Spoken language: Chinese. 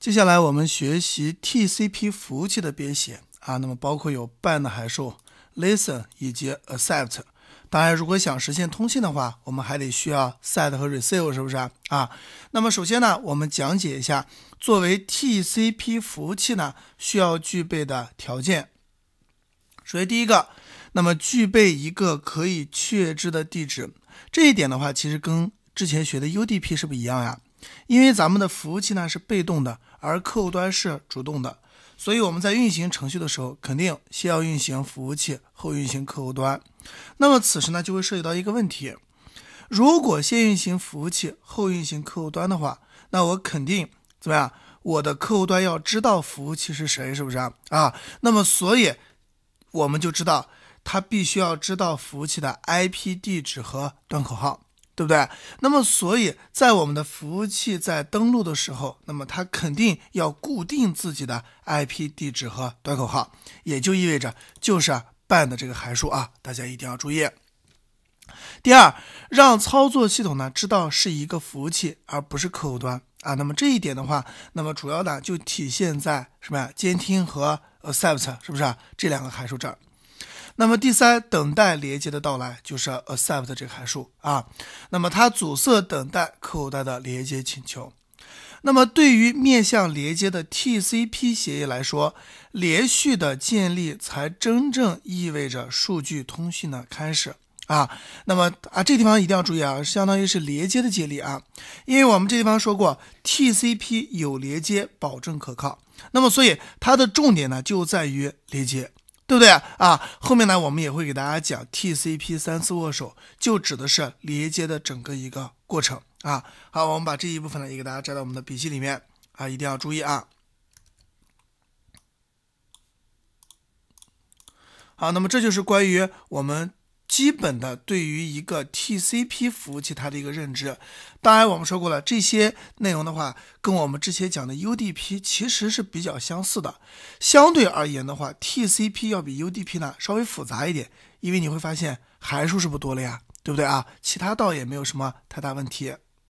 接下来我们学习 TCP 服务器的编写啊，那么包括有 bind 函数、listen 以及 accept。当然，如果想实现通信的话，我们还得需要 s e t 和 receive，是不是啊？啊，那么首先呢，我们讲解一下作为 TCP 服务器呢需要具备的条件。首先第一个，那么具备一个可以确知的地址，这一点的话，其实跟之前学的 UDP 是不是一样呀？因为咱们的服务器呢是被动的，而客户端是主动的，所以我们在运行程序的时候，肯定先要运行服务器，后运行客户端。那么此时呢，就会涉及到一个问题：如果先运行服务器，后运行客户端的话，那我肯定怎么样？我的客户端要知道服务器是谁，是不是啊？啊，那么所以我们就知道，它必须要知道服务器的 IP 地址和端口号。对不对？那么，所以在我们的服务器在登录的时候，那么它肯定要固定自己的 IP 地址和端口号，也就意味着就是 b a n d 这个函数啊，大家一定要注意。第二，让操作系统呢知道是一个服务器而不是客户端啊。那么这一点的话，那么主要呢就体现在什么呀？监听和 accept 是不是这两个函数这儿？那么第三，等待连接的到来就是 accept 这个函数啊。那么它阻塞等待客户端的连接请求。那么对于面向连接的 TCP 协议来说，连续的建立才真正意味着数据通信的开始啊。那么啊，这地方一定要注意啊，相当于是连接的建立啊，因为我们这地方说过 TCP 有连接保证可靠，那么所以它的重点呢就在于连接。对不对啊？后面呢，我们也会给大家讲 TCP 三次握手，就指的是连接的整个一个过程啊。好，我们把这一部分呢也给大家摘到我们的笔记里面啊，一定要注意啊。好，那么这就是关于我们。基本的对于一个 TCP 服务器它的一个认知，当然我们说过了这些内容的话，跟我们之前讲的 UDP 其实是比较相似的。相对而言的话，TCP 要比 UDP 呢稍微复杂一点，因为你会发现函数是不多了呀，对不对啊？其他倒也没有什么太大问题。